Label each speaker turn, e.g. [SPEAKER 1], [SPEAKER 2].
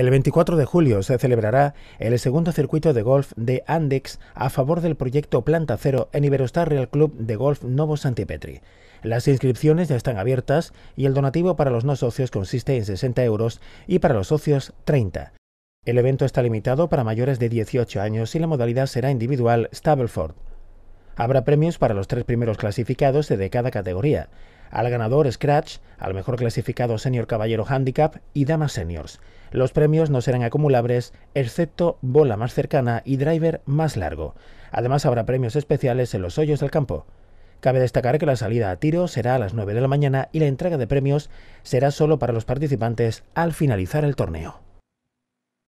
[SPEAKER 1] El 24 de julio se celebrará el segundo circuito de golf de Andex a favor del proyecto Planta Cero en Iberostar Real Club de Golf Novo Santipetri. Las inscripciones ya están abiertas y el donativo para los no socios consiste en 60 euros y para los socios 30. El evento está limitado para mayores de 18 años y la modalidad será individual Stableford. Habrá premios para los tres primeros clasificados de cada categoría al ganador Scratch, al mejor clasificado Senior Caballero Handicap y damas Seniors. Los premios no serán acumulables, excepto bola más cercana y driver más largo. Además habrá premios especiales en los hoyos del campo. Cabe destacar que la salida a tiro será a las 9 de la mañana y la entrega de premios será solo para los participantes al finalizar el torneo.